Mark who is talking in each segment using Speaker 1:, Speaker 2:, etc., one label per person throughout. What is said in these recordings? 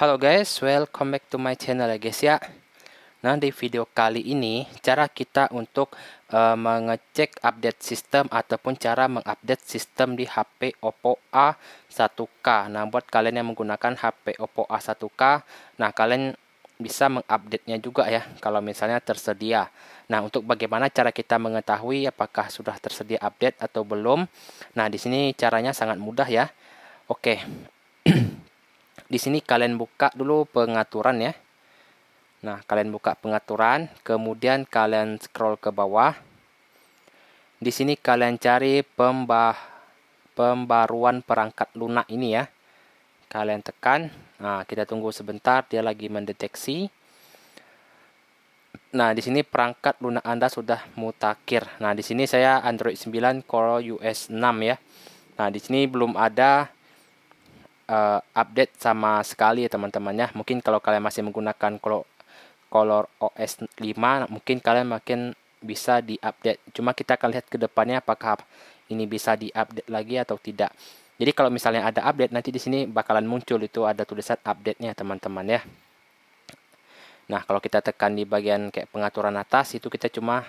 Speaker 1: Halo guys, welcome back to my channel ya guys ya Nah di video kali ini cara kita untuk uh, mengecek update sistem ataupun cara mengupdate sistem di HP Oppo A1K Nah buat kalian yang menggunakan HP Oppo A1K Nah kalian bisa mengupdate-nya juga ya kalau misalnya tersedia Nah untuk bagaimana cara kita mengetahui apakah sudah tersedia update atau belum Nah di sini caranya sangat mudah ya Oke di sini kalian buka dulu pengaturan ya. Nah, kalian buka pengaturan, kemudian kalian scroll ke bawah. Di sini kalian cari pembah pembaruan perangkat lunak ini ya. Kalian tekan. Nah, kita tunggu sebentar, dia lagi mendeteksi. Nah, di sini perangkat lunak Anda sudah mutakhir Nah, di sini saya Android 9 Core US 6 ya. Nah, di sini belum ada uh, update sama sekali ya teman temannya Mungkin kalau kalian masih menggunakan color, color OS 5 mungkin kalian makin bisa diupdate. Cuma kita akan lihat ke depannya apakah ini bisa diupdate lagi atau tidak. Jadi kalau misalnya ada update nanti di sini bakalan muncul itu ada tulisan update-nya teman-teman ya. Nah, kalau kita tekan di bagian kayak pengaturan atas itu kita cuma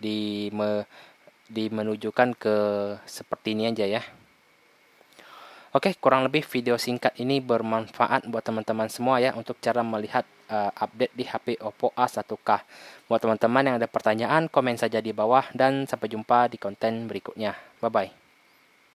Speaker 1: di me, di menunjukkan ke seperti ini aja ya. Oke, kurang lebih video singkat ini bermanfaat buat teman-teman semua ya untuk cara melihat uh, update di HP Oppo A1K. Buat teman-teman yang ada pertanyaan, komen saja di bawah dan sampai jumpa di konten berikutnya. Bye-bye.